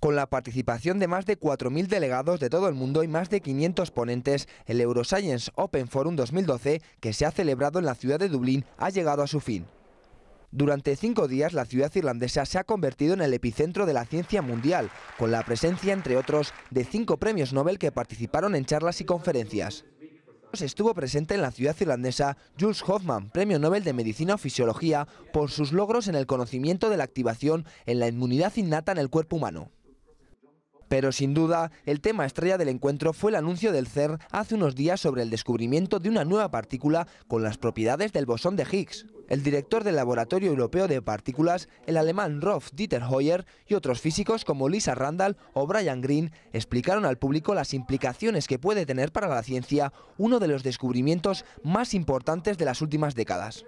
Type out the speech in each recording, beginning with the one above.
Con la participación de más de 4.000 delegados de todo el mundo y más de 500 ponentes, el Euroscience Open Forum 2012, que se ha celebrado en la ciudad de Dublín, ha llegado a su fin. Durante cinco días la ciudad irlandesa se ha convertido en el epicentro de la ciencia mundial, con la presencia, entre otros, de cinco premios Nobel que participaron en charlas y conferencias. Estuvo presente en la ciudad irlandesa Jules Hoffman, premio Nobel de Medicina o Fisiología, por sus logros en el conocimiento de la activación en la inmunidad innata en el cuerpo humano. Pero sin duda, el tema estrella del encuentro fue el anuncio del CERN hace unos días sobre el descubrimiento de una nueva partícula con las propiedades del bosón de Higgs. El director del Laboratorio Europeo de Partículas, el alemán Rolf Dieter Hoyer, y otros físicos como Lisa Randall o Brian Green explicaron al público las implicaciones que puede tener para la ciencia uno de los descubrimientos más importantes de las últimas décadas.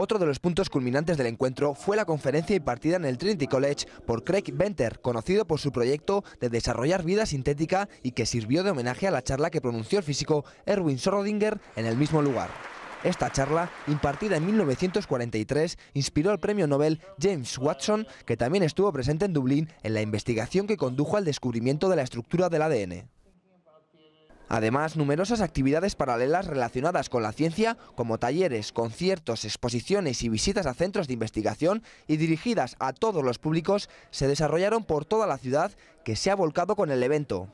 Otro de los puntos culminantes del encuentro fue la conferencia impartida en el Trinity College por Craig Venter, conocido por su proyecto de desarrollar vida sintética y que sirvió de homenaje a la charla que pronunció el físico Erwin Schrodinger en el mismo lugar. Esta charla, impartida en 1943, inspiró al premio Nobel James Watson, que también estuvo presente en Dublín en la investigación que condujo al descubrimiento de la estructura del ADN. Además, numerosas actividades paralelas relacionadas con la ciencia, como talleres, conciertos, exposiciones y visitas a centros de investigación y dirigidas a todos los públicos, se desarrollaron por toda la ciudad que se ha volcado con el evento.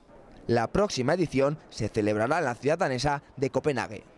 La próxima edición se celebrará en la ciudad danesa de Copenhague.